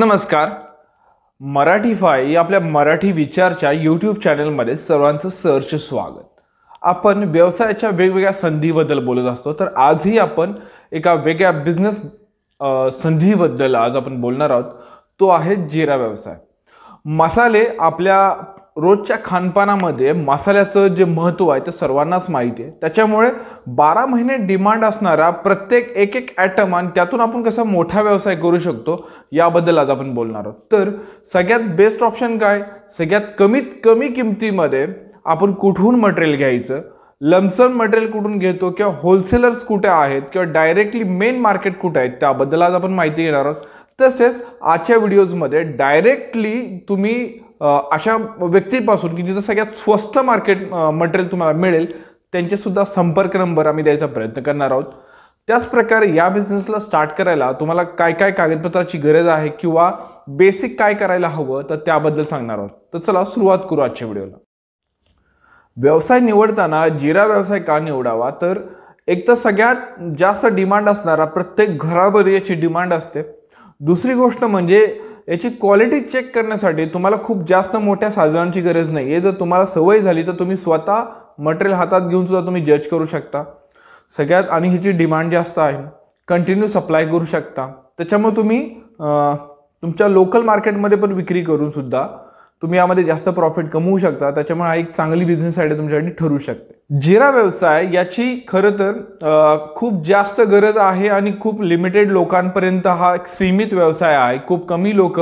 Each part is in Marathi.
नमस्कार मराठी फाय या आपल्या मराठी विचारच्या यूट्यूब चॅनलमध्ये सर्वांचं सहर्ष स्वागत आपण व्यवसायाच्या वेगवेगळ्या संधीबद्दल बोलत असतो तर आजही आपण एका वेगळ्या बिझनेस संधीबद्दल आज आपण बोलणार आहोत तो आहे जिरा व्यवसाय मसाले आपल्या रोजच्या खानपानामध्ये मसाल्याचं जे महत्त्व आहे ते सर्वांनाच माहिती आहे त्याच्यामुळे बारा महिने डिमांड असणारा प्रत्येक एक एक ॲटम आणि त्यातून आपण कसा मोठा व्यवसाय करू शकतो याबद्दल आज आपण बोलणार आहोत तर सगळ्यात बेस्ट ऑप्शन काय सगळ्यात कमीत कमी किमतीमध्ये आपण कुठून मटेरियल घ्यायचं लमसम मटेरियल कुठून घेतो किंवा होलसेलर्स कुठे आहेत किंवा डायरेक्टली मेन मार्केट कुठे आहेत त्याबद्दल आज आपण माहिती घेणार आहोत तसेच आजच्या व्हिडिओजमध्ये डायरेक्टली तुम्ही अशा व्यक्तीपासून की जिथं सगळ्यात स्वस्त मार्केट मटेरियल तुम्हाला मिळेल त्यांचेसुद्धा संपर्क नंबर आम्ही द्यायचा प्रयत्न करणार आहोत त्याच प्रकारे या बिझनेसला स्टार्ट करायला तुम्हाला काय काय कागदपत्राची गरज आहे किंवा बेसिक काय करायला हवं तर त्याबद्दल सांगणार आहोत तर चला सुरुवात करू आजच्या व्हिडिओला व्यवसाय निवडताना जिरा व्यवसाय का निवडावा तर एक तर सगळ्यात जास्त डिमांड असणारा प्रत्येक घराबरी याची डिमांड असते दुसरी गोष्ट म्हणजे याची क्वालिटी चेक करण्यासाठी तुम्हाला खूप जास्त मोठ्या साधनांची गरज नाही आहे जर तुम्हाला सवय झाली तर तुम्ही स्वतः मटेरियल हातात घेऊन सुद्धा तुम्ही जज करू शकता सगळ्यात आणि ह्याची डिमांड जास्त आहे कंटिन्यू सप्लाय करू शकता त्याच्यामुळे तुम्ही तुमच्या लोकल मार्केटमध्ये पण विक्री करून सुद्धा तुम्ही यामध्ये जास्त प्रॉफिट कमवू शकता त्याच्यामुळे हा एक चांगली बिझनेस आयडिया तुमच्यासाठी ठरू शकते जिरा व्यवसाय याची खर तर खूप जास्त गरज आहे आणि खूप लिमिटेड लोकांपर्यंत हा एक सीमित व्यवसाय आहे खूप कमी लोक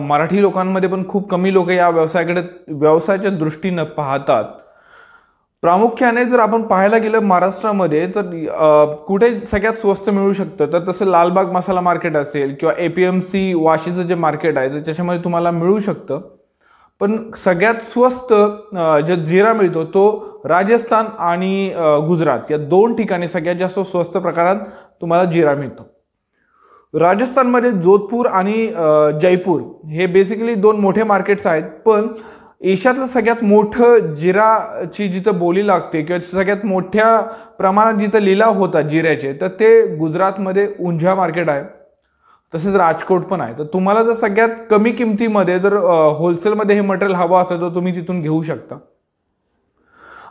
मराठी लोकांमध्ये पण खूप कमी लोक या व्यवसायाकडे व्यवसायाच्या दृष्टीनं पाहतात प्रामुख्याने जर आपण पाहायला गेलं महाराष्ट्रामध्ये तर कुठे सगळ्यात स्वस्त मिळू शकतं तर तसं लालबाग मसाला मार्केट असेल किंवा ए पी एम सी वाशीचं जे मार्केट आहे तर त्याच्यामध्ये तुम्हाला मिळू शकतं पण सगळ्यात स्वस्त जो जिरा मिळतो तो राजस्थान आणि गुजरात या दोन ठिकाणी सगळ्यात जास्त स्वस्त प्रकारात तुम्हाला जिरा मिळतो राजस्थानमध्ये जोधपूर आणि जयपूर हे बेसिकली दोन मोठे मार्केट्स आहेत पण एशियातलं सगळ्यात मोठं जिराची जिथं बोली लागते किंवा सगळ्यात मोठ्या प्रमाणात जिथं लिलाव होतात जिऱ्याचे तर ते गुजरातमध्ये उंझा मार्केट आहे तसेच राजकोट पण आहे तर तुम्हाला जर सगळ्यात कमी किमतीमध्ये जर होलसेलमध्ये हे मटेरियल हवं असेल तर तुम्ही तिथून घेऊ शकता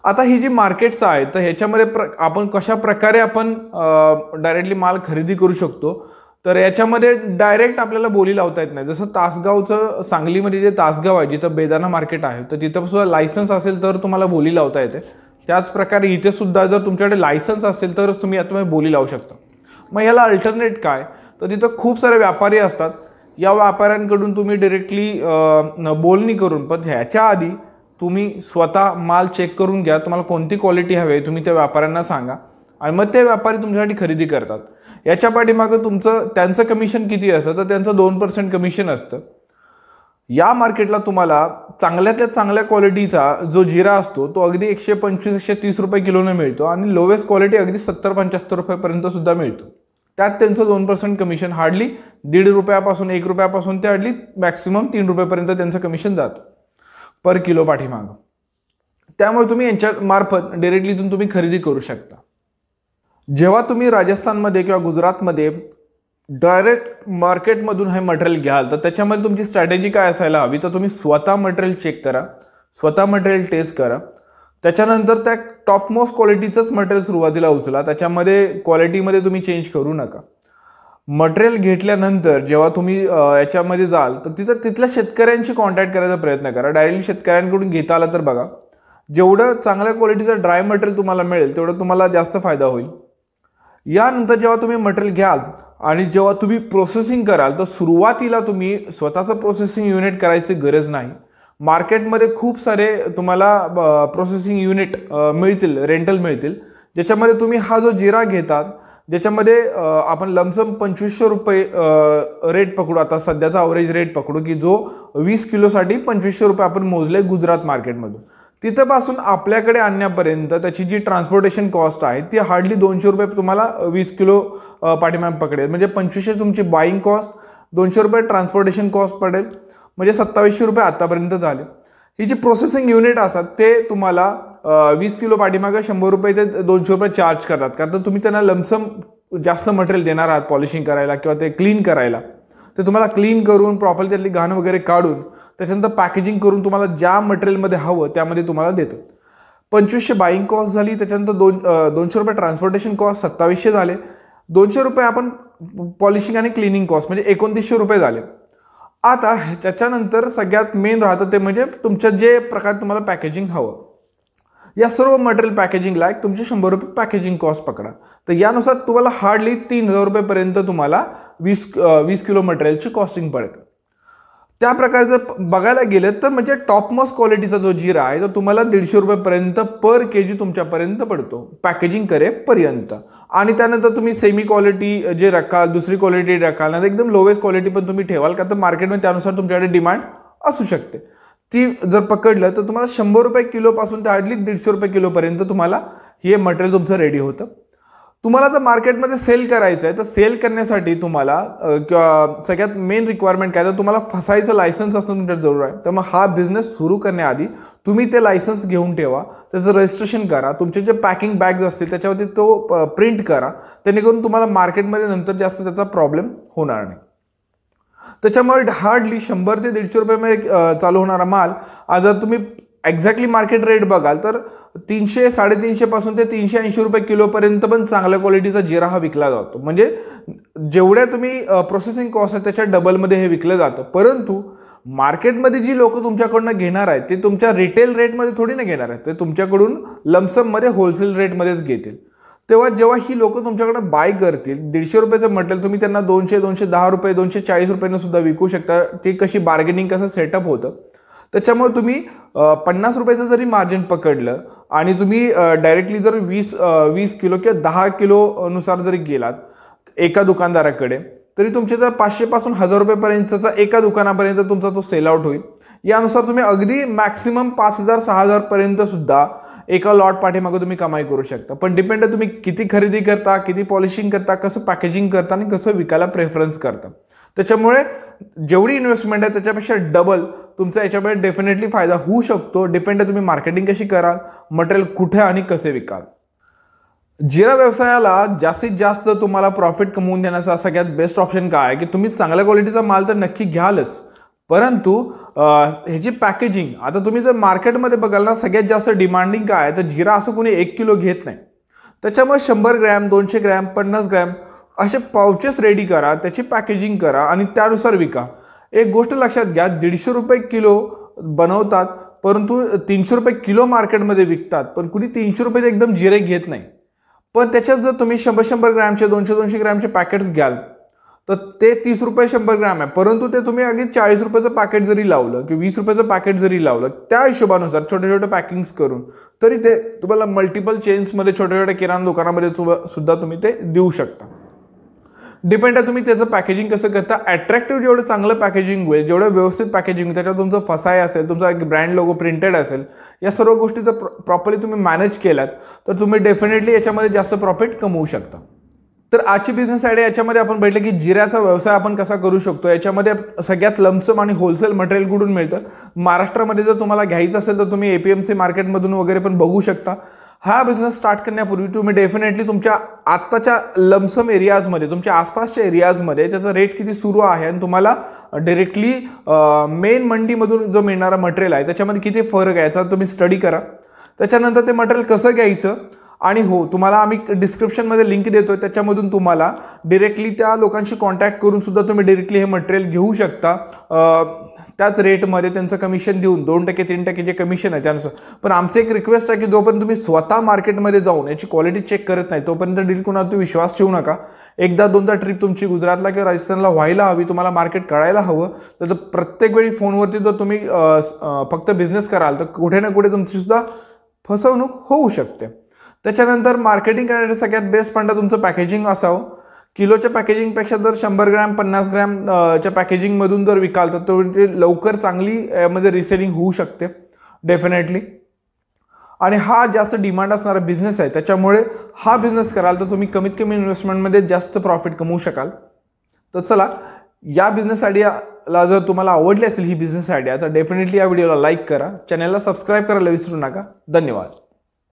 आता ही जी मार्केट्स आहेत तर ह्याच्यामध्ये प्र आपण कशा प्रकारे आपण डायरेक्टली माल खरेदी करू शकतो तर याच्यामध्ये डायरेक्ट आपल्याला बोली लावता येत नाही जसं तासगावचं सांगलीमध्ये जे तासगाव आहे जिथं बेदाना मार्केट आहे तर तिथं सुद्धा लायसन्स असेल तर तुम्हाला बोली लावता येते त्याचप्रकारे इथे सुद्धा जर तुमच्याकडे लायसन्स असेल तरच तुम्ही यात बोली लावू शकता मग याला अल्टरनेट काय तर तिथं खूप सारे व्यापारी असतात या व्यापाऱ्यांकडून तुम्ही डिरेक्टली बोलणी करून पण ह्याच्या आधी तुम्ही स्वतः माल चेक करून घ्या तुम्हाला कोणती क्वालिटी हवी तुम्ही त्या व्यापाऱ्यांना सांगा आणि मग ते व्यापारी तुमच्यासाठी खरेदी करतात याच्या पाठीमागं तुमचं त्यांचं कमिशन किती असतं तर त्यांचं दोन पर्सेंट कमिशन असतं या मार्केटला तुम्हाला चांगल्यातल्या चांगल्या क्वालिटीचा जो जिरा असतो तो अगदी एकशे पंचवीस एकशे तीस रुपये किलोने मिळतो आणि लोवेस्ट क्वालिटी अगदी सत्तर पंच्याहत्तर रुपयेपर्यंतसुद्धा मिळतो त्यात त्यांचं दोन पर्सेंट कमिशन हार्डली दीड रुपयापासून एक रुपयापासून ते हार्डली मॅक्सिमम तीन रुपयापर्यंत त्यांचं कमिशन जातं पर किलो पाठीमागा त्यामुळे तुम्ही यांच्या मार्फत डिरेक्टली इथून तुम्ही खरेदी करू शकता जेव्हा तुम्ही राजस्थानमध्ये किंवा गुजरातमध्ये डायरेक्ट मार्केटमधून हे मटेरियल घ्याल तर त्याच्यामध्ये तुमची स्ट्रॅटेजी काय असायला हवी तर तुम्ही स्वतः मटेरियल चेक करा स्वतः मटेरियल टेस्ट करा त्याच्यानंतर त्या टॉपमोस्ट क्वालिटीचंच मटेरियल सुरुवातीला उचला त्याच्यामध्ये क्वालिटीमध्ये तुम्ही चेंज करू नका मटेरियल घेतल्यानंतर जेव्हा तुम्ही याच्यामध्ये जाल तर तिथं तिथल्या शेतकऱ्यांशी कॉन्टॅक्ट करायचा प्रयत्न करा डायरेक्टली शेतकऱ्यांकडून घेता आला तर बघा जेवढं चांगल्या क्वालिटीचं ड्राय मटेरियल तुम्हाला मिळेल तेवढं तुम्हाला जास्त फायदा होईल यानंतर जेव्हा तुम्ही मटेरियल घ्याल आणि जेव्हा तुम्ही प्रोसेसिंग कराल तर सुरुवातीला तुम्ही स्वतःचं प्रोसेसिंग युनिट करायची गरज नाही मार्केटमध्ये खूप सारे तुम्हाला प्रोसेसिंग युनिट मिळतील रेंटल मिळतील ज्याच्यामध्ये तुम्ही हा जो जिरा घेतात ज्याच्यामध्ये आपण लमसम पंचवीसशे रुपये रेट पकडू आता सध्याचा अवरेज रेट पकडू की जो वीस किलोसाठी पंचवीसशे रुपये आपण मोजले गुजरात मार्केटमधून तिथंपासून आपल्याकडे आणण्यापर्यंत त्याची जी ट्रान्सपोर्टेशन कॉस्ट आहे ती हार्डली दोनशे रुपये तुम्हाला वीस किलो पाठीमॅम पकडेल म्हणजे पंचवीसशे तुमची बाईंग कॉस्ट दोनशे रुपये ट्रान्सपोर्टेशन कॉस्ट पडेल म्हणजे सत्तावीसशे रुपये आतापर्यंत झाले ही जी प्रोसेसिंग युनिट असतात ते तुम्हाला वीस किलो पाठीमागे शंभर रुपये ते दोनशे रुपये चार्ज करतात कारण तुम्ही त्यांना लमसम जास्त मटेरियल देणार आहात पॉलिशिंग करायला किंवा ते क्लीन करायला ते तुम्हाला क्लीन करून प्रॉपर त्यातली घाण वगैरे काढून त्याच्यानंतर पॅकेजिंग करून तुम्हाला ज्या मटेरियलमध्ये हवं त्यामध्ये तुम्हाला देतो पंचवीसशे बाईंग कॉस्ट झाली त्याच्यानंतर दोन दोनशे रुपये ट्रान्सपोर्टेशन कॉस्ट सत्तावीसशे झाले दोनशे रुपये आपण पॉलिशिंग आणि क्लिनिंग कॉस्ट म्हणजे एकोणतीसशे रुपये झाले आता त्याच्यानंतर सगळ्यात मेन राहतं ते म्हणजे तुमच्या जे प्रकार तुम्हाला पॅकेजिंग हवं या सर्व मटेरियल पॅकेजिंगला एक तुमची शंभर रुपये पॅकेजिंग कॉस्ट पकडा तर यानुसार तुम्हाला हार्डली तीन हजार रुपयेपर्यंत तुम्हाला वीस वीस किलो मटेरियलची कॉस्टिंग पडेल त्या प्रकारचं बघायला गेलं तर म्हणजे टॉपमोस्ट क्वालिटीचा जो जिरा आहे तो तुम्हाला दीडशे रुपयेपर्यंत पर के जी तुमच्यापर्यंत पडतो पॅकेजिंग करेपर्यंत आणि त्यानंतर तुम्ही सेमी क्वालिटी जे रखाल दुसरी क्वालिटी रखाल ना एकदम लोवेस्ट क्वालिटी पण तुम्ही ठेवाल का तर मार्केटमध्ये त्यानुसार तुमच्याकडे डिमांड असू शकते ती जर पकडलं तर तुम्हाला शंभर रुपये किलोपासून ते हार्डली दीडशे रुपये किलोपर्यंत तुम्हाला हे मटेरियल तुमचं रेडी होतं तुम्हाला जर मार्केटमध्ये सेल करायचं आहे तर सेल करण्यासाठी तुम्हाला किंवा सगळ्यात मेन रिक्वायरमेंट काय तर तुम्हाला फसायचं लायसन्स असणं तुमच्या जरूर आहे तर मग हा बिझनेस सुरू करण्याआधी तुम्ही ते लायसन्स घेऊन ठेवा त्याचं रजिस्ट्रेशन करा तुमचे जे पॅकिंग बॅग्स असतील त्याच्यावरती तो प्रिंट करा जेणेकरून तुम्हाला मार्केटमध्ये नंतर जास्त त्याचा प्रॉब्लेम होणार नाही त्याच्यामुळे हार्डली शंभर ते दीडशे रुपयामध्ये चालू होणारा माल जर तुम्ही एक्झॅक्टली मार्केट रेट बघाल तर तीनशे साडेतीनशेपासून ते तीनशे ऐंशी रुपये किलोपर्यंत पण चांगल्या क्वालिटीचा जिरा हा विकला जातो म्हणजे जेवढ्या तुम्ही प्रोसेसिंग कॉस्ट आहे त्याच्या डबलमध्ये हे विकलं जातं परंतु मार्केटमध्ये जी लोकं तुमच्याकडनं घेणार आहेत ते तुमच्या रिटेल रेटमध्ये थोडी ना घेणार आहेत ते तुमच्याकडून लमसममध्ये होलसेल रेटमध्येच घेतील तेव्हा जेव्हा ही लोकं तुमच्याकडे बाय करतील दीडशे रुपयाचं मटेरियल तुम्ही त्यांना दोनशे दोनशे दहा रुपये दोनशे चाळीस रुपयानं सुद्धा विकू शकता ते कशी बार्गेनिंग कसं सेटअप होतं त्याच्यामुळे तुम्ही पन्नास रुपयाचं जरी मार्जिन पकडलं आणि तुम्ही डायरेक्टली जर वीस वीस किलो किंवा दहा किलोनुसार जरी गेलात एका दुकानदाराकडे तरी तुमचे जर पाचशेपासून हजार रुपयेपर्यंतचा एका दुकानापर्यंत तुमचा तो सेल आउट होईल यानुसार तुम्ही अगदी मॅक्सिमम पाच हजार सहा हजारपर्यंत सुद्धा एका लॉट पाठीमागे तुम्ही कमाई करू शकता पण डिपेंड तुम्ही किती खरेदी करता किती पॉलिशिंग करता कसं पॅकेजिंग करता आणि कसं विकायला प्रेफरन्स करता त्याच्यामुळे जेवढी इन्व्हेस्टमेंट आहे त्याच्यापेक्षा डबल तुमचा याच्यामुळे डेफिनेटली फायदा होऊ शकतो डिपेंड आहे तुम्ही मार्केटिंग कशी कराल मटेरियल कुठे आणि कसे विकाल जिरा व्यवसायाला जास्तीत जास्त तुम्हाला प्रॉफिट कमवून देण्याचा सगळ्यात बेस्ट ऑप्शन काय आहे की तुम्ही चांगल्या क्वालिटीचा माल तर नक्की घ्यालच परंतु ह्याची पॅकेजिंग आता तुम्ही जर मार्केटमध्ये बघाल ना सगळ्यात जास्त डिमांडिंग काय आहे तर जिरा असं कोणी एक किलो घेत नाही त्याच्यामुळे शंभर ग्रॅम दोनशे ग्रॅम पन्नास ग्रॅम असे पाउचेस रेडी करा त्याची पॅकेजिंग करा आणि त्यानुसार विका एक गोष्ट लक्षात घ्या दीडशे रुपये किलो बनवतात परंतु तीनशे रुपये किलो मार्केटमध्ये विकतात पण कुणी तीनशे रुपये एकदम जिरे घेत नाही पण त्याच्यात जर तुम्ही शंभर शंभर ग्रॅमचे दोनशे दोनशे ग्रॅमचे पॅकेट्स घ्याल तर ते तीस रुपये शंभर ग्रॅम आहे परंतु ते तुम्ही अगदी चाळीस रुपयाचं पॅकेट जरी लावलं किंवा वीस रुपयाचं पॅकेट जरी लावलं त्या हिशोबानुसार छोटे छोटे पॅकिंग्स करून तरी ते तुम्हाला मल्टिपल चेन्समध्ये छोट्या छोट्या किराणा दुकानामध्ये सुद्धा तुम्ही ते देऊ शकता डिपेंड आहे तुम्ही त्याचं पॅकेजिंग कसं करता अट्रॅक्टिव्ह जेवढं चांगलं पॅकेजिंग होईल जेवढं व्यवस्थित पॅकेजिंग त्याच्यावर तुमचं फसाय असेल तुमचा एक ब्रँड लोगो प्रिंटेड असेल या सर्व गोष्टी जर प्रॉपरली तुम्ही मॅनेज केल्यात तर तुम्ही डेफिनेटली याच्यामध्ये जास्त प्रॉफिट कमवू शकता तर आजची बिझनेस आयडिया याच्यामध्ये आपण बघितलं की जिऱ्याचा व्यवसाय आपण कसा करू शकतो याच्यामध्ये सगळ्यात लमसम आणि होलसेल मटेरियल कुठून मिळतं महाराष्ट्रामध्ये जर तुम्हाला घ्यायचं असेल तर तुम्ही एपीएमसी मार्केटमधून वगैरे पण बघू शकता हा बिझनेस स्टार्ट करण्यापूर्वी तुम्ही डेफिनेटली तुमच्या आत्ताच्या लमसम एरियाजमध्ये तुमच्या आसपासच्या एरियाजमध्ये त्याचा रेट किती सुरू आहे आणि तुम्हाला डिरेक्टली मेन मंडीमधून जो मिळणारा मटेरियल आहे त्याच्यामध्ये किती फरक आहे याचा तुम्ही स्टडी करा त्याच्यानंतर ते मटेरियल कसं घ्यायचं आणि हो तुम्हाला आम्ही डिस्क्रिप्शनमध्ये लिंक देतो आहे त्याच्यामधून तुम्हाला डिरेक्टली त्या लोकांशी कॉन्टॅक्ट करूनसुद्धा तुम्ही डिरेक्टली हे मटेरियल घेऊ शकता त्याच रेटमध्ये त्यांचं कमिशन देऊन दोन टक्के तीन टक्के जे कमिशन आहे त्यानुसार पण आमचं एक रिक्वेस्ट आहे की जोपर्यंत तुम्ही स्वतः मार्केटमध्ये जाऊन याची क्वालिटी चेक करत नाही तोपर्यंत डील कुणावर तुम्ही विश्वास ठेवू नका एकदा दोनदा ट्रिप तुमची गुजरातला किंवा राजस्थानला व्हायला हवी तुम्हाला मार्केट कळायला हवं तर प्रत्येक वेळी फोनवरती जर तुम्ही फक्त बिझनेस कराल तर कुठे ना कुठे तुमचीसुद्धा फसवणूक होऊ शकते त्याच्यानंतर मार्केटिंग करण्यासाठी सगळ्यात बेस्ट फंड तुमचं पॅकेजिंग असावं किलोच्या पॅकेजिंगपेक्षा जर शंभर ग्रॅम पन्नास ग्रॅम च्या पॅकेजिंगमधून जर विकाल तर तो म्हणजे लवकर चांगली यामध्ये म्हणजे रिसेलिंग होऊ शकते डेफिनेटली आणि हा जास्त डिमांड असणारा बिझनेस आहे त्याच्यामुळे हा बिझनेस कराल तर तुम्ही कमीत कमी इन्व्हेस्टमेंटमध्ये जास्त प्रॉफिट कमवू शकाल तर चला या बिझनेस आयडियाला जर तुम्हाला आवडली असेल ही बिझनेस आयडिया तर डेफिनेटली या व्हिडिओला लाईक करा चॅनलला सबस्क्राईब करायला विसरू नका धन्यवाद